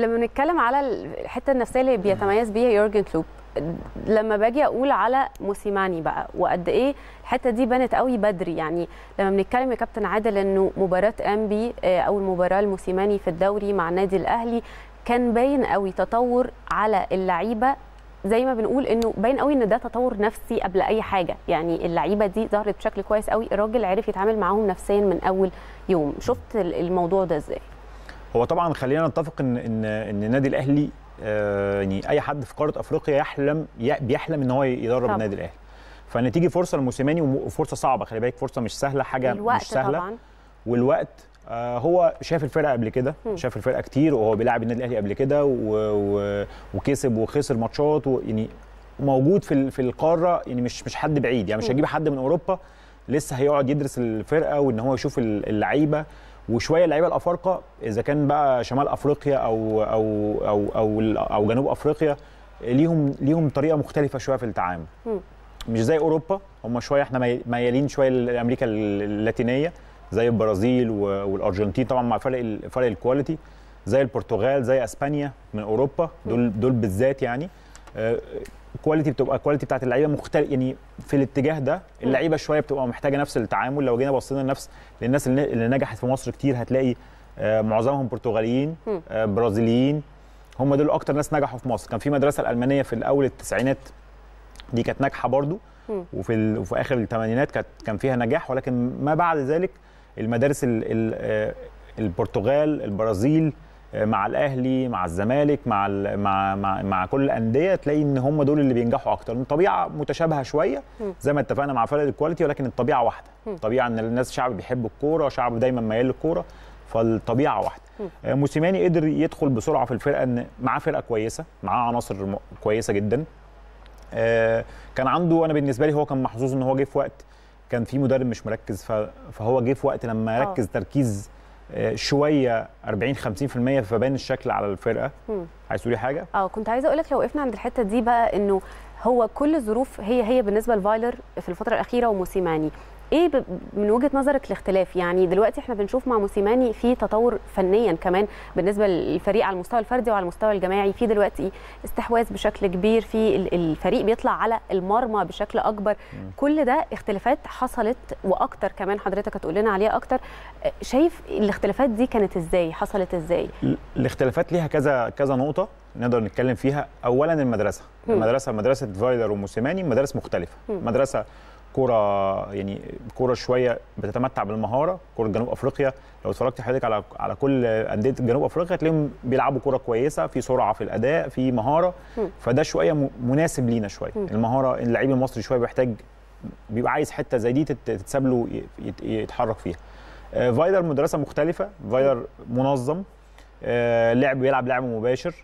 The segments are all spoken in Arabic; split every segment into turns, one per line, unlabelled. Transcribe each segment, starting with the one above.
لما بنتكلم على الحته النفسيه اللي بيتميز بيها يورجن كلوب لما باجي اقول على موسيماني بقى وقد ايه الحته دي بنت قوي بدري يعني لما بنتكلم يا كابتن عادل انه مباراه انبي آه، اول مباراه لموسيماني في الدوري مع النادي الاهلي كان باين قوي تطور على اللعيبه زي ما بنقول انه باين قوي ان ده تطور نفسي قبل اي حاجه يعني اللعيبه دي ظهرت بشكل كويس قوي الراجل عرف يتعامل معاهم نفسيا من اول يوم شفت الموضوع ده ازاي
هو طبعا خلينا نتفق ان ان ان النادي الاهلي آه، يعني اي حد في قاره افريقيا يحلم بيحلم ان هو يدرب النادي الاهلي فنتيجي فرصه لموسيماني وفرصه صعبه خلي بالك فرصه مش سهله حاجه الوقت مش سهله طبعا. والوقت آه، هو شاف الفرقه قبل كده شاف الفرقه كتير وهو بيلعب النادي الاهلي قبل كده وكسب وخسر ماتشات يعني موجود في في القاره يعني مش مش حد بعيد يعني مش هجيب حد من اوروبا لسه هيقعد يدرس الفرقه وان هو يشوف اللعيبه وشويه اللعيبه الافارقه اذا كان بقى شمال افريقيا او او او او, أو جنوب افريقيا ليهم ليهم طريقه مختلفه شويه في التعامل مش زي اوروبا هم شويه احنا ميالين شويه لامريكا اللاتينيه زي البرازيل والارجنتين طبعا مع فرق فرق الكواليتي زي البرتغال زي اسبانيا من اوروبا دول دول بالذات يعني كواليتي آه، بتبقى الكواليتي بتاعت اللعيبه مختلف يعني في الاتجاه ده اللعيبه شويه بتبقى محتاجه نفس التعامل لو جينا بصينا لنفس للناس اللي نجحت في مصر كتير هتلاقي آه، معظمهم برتغاليين آه، برازيليين هم دول اكتر ناس نجحوا في مصر كان في مدرسه الالمانيه في الاول التسعينات دي كانت ناجحه برضو وفي وفي اخر الثمانينات كانت كان فيها نجاح ولكن ما بعد ذلك المدارس البرتغال البرازيل مع الاهلي مع الزمالك مع مع مع, مع كل الانديه تلاقي ان هم دول اللي بينجحوا اكتر الطبيعه متشابهه شويه زي ما اتفقنا مع فرق الكواليتي ولكن الطبيعه واحده الطبيعه ان الناس شعب بيحب الكوره شعب دايما ميال للكوره فالطبيعه واحده آه، موسيماني قدر يدخل بسرعه في الفرقه ان معاه فرقه كويسه معاه عناصر كويسه جدا آه، كان عنده انا بالنسبه لي هو كان محظوظ ان هو جه في وقت كان في مدرب مش مركز فهو جه في وقت لما آه. ركز تركيز شويه 40 50% فبان الشكل على الفرقه عايز تقولي حاجه
اه كنت عايزه اقول لك لو وقفنا عند الحته دي بقى انه هو كل الظروف هي هي بالنسبه لفايلر في الفتره الاخيره وموسيماني ايه من وجهه نظرك الاختلاف يعني دلوقتي احنا بنشوف مع موسيماني في تطور فنيا كمان بالنسبه للفريق على المستوى الفردي وعلى المستوى الجماعي في دلوقتي استحواذ بشكل كبير في الفريق بيطلع على المرمى بشكل اكبر كل ده اختلافات حصلت واكتر كمان حضرتك هتقول لنا عليها اكتر شايف الاختلافات دي كانت ازاي حصلت ازاي
الاختلافات ليها كذا كذا نقطه نقدر نتكلم فيها اولا المدرسه المدرسه مدرسه فايلر وموسيماني مدارس مختلفه مدرسه كوره يعني كوره شويه بتتمتع بالمهاره كوره جنوب افريقيا لو اتفرجت حضرتك على على كل انديه جنوب افريقيا تلاقيهم بيلعبوا كوره كويسه في سرعه في الاداء في مهاره فده شويه مناسب لينا شويه المهاره اللعيب المصري شويه بيحتاج بيبقى عايز حته زي دي تتساب له يتحرك فيها آه، فايلر مدرسه مختلفه فايلر منظم آه، لعب بيلعب لعب مباشر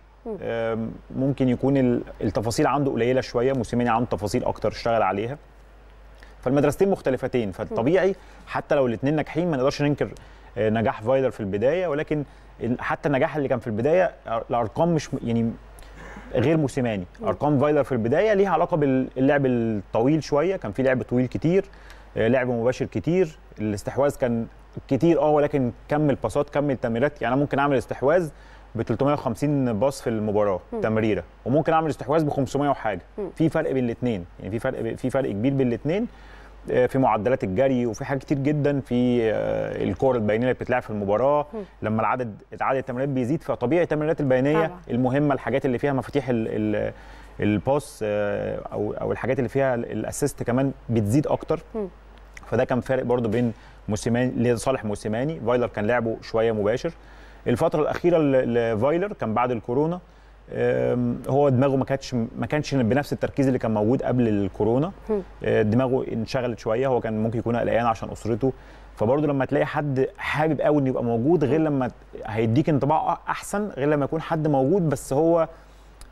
ممكن يكون التفاصيل عنده قليله شويه موسيماني عنده تفاصيل اكتر اشتغل عليها فالمدرستين مختلفتين فالطبيعي حتى لو الاثنين ناجحين ما نقدرش ننكر آه، نجاح فايلر في البدايه ولكن حتى النجاح اللي كان في البدايه آه، الارقام مش يعني غير موسيماني ارقام فايلر في البدايه ليها علاقه باللعب الطويل شويه كان في لعب طويل كتير آه، لعب مباشر كتير الاستحواذ كان كتير اه ولكن كمل باصات كمل تمريرات يعني انا ممكن اعمل استحواذ ب 350 باص في المباراه م. تمريره وممكن اعمل استحواذ ب 500 وحاجه م. في فرق بين الاثنين يعني في فرق في فرق كبير بين الاثنين آه، في معدلات الجري وفي حاجات كتير جدا في آه، الكوره البينيه اللي بتتلعب في المباراه م. لما العدد عدد التمريرات بيزيد فطبيعي التمريرات البينيه طبعا. المهمه الحاجات اللي فيها مفاتيح الباص آه، او او الحاجات اللي فيها الاسيست كمان بتزيد اكتر م. فده كان فارق برضو بين موسيماني لصالح موسيماني فايلر كان لعبه شويه مباشر الفتره الاخيره لفايلر كان بعد الكورونا هو دماغه ما كانتش ما كانش بنفس التركيز اللي كان موجود قبل الكورونا آه، دماغه انشغلت شويه هو كان ممكن يكون قلقان عشان اسرته فبرضه لما تلاقي حد حابب قوي انه يبقى موجود غير لما هيديك انطباع احسن غير لما يكون حد موجود بس هو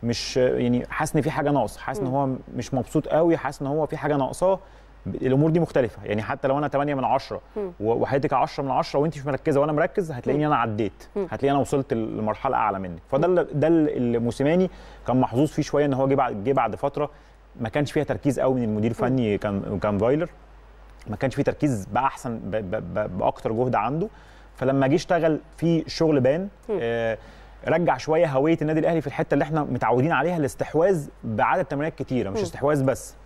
مش يعني حاسس ان في حاجه ناقصه حاسس ان هو مش مبسوط قوي حاسس ان هو في حاجه ناقصاه الامور دي مختلفه يعني حتى لو انا 8 من 10 وحياتك 10 من 10 وانت مش مركزه وانا مركز هتلاقيني انا عديت هتلاقيني انا وصلت لمرحله اعلى منك فده ده اللي موسيماني كان محظوظ فيه شويه ان هو جه بعد جه بعد فتره ما كانش فيها تركيز قوي من المدير الفني كان كان فايلر ما كانش فيه تركيز باحسن باكتر جهد عنده فلما جه اشتغل في شغل بان آه رجع شويه هويه النادي الاهلي في الحته اللي احنا متعودين عليها الاستحواذ بعدد تمريرات كتيره مش استحواذ بس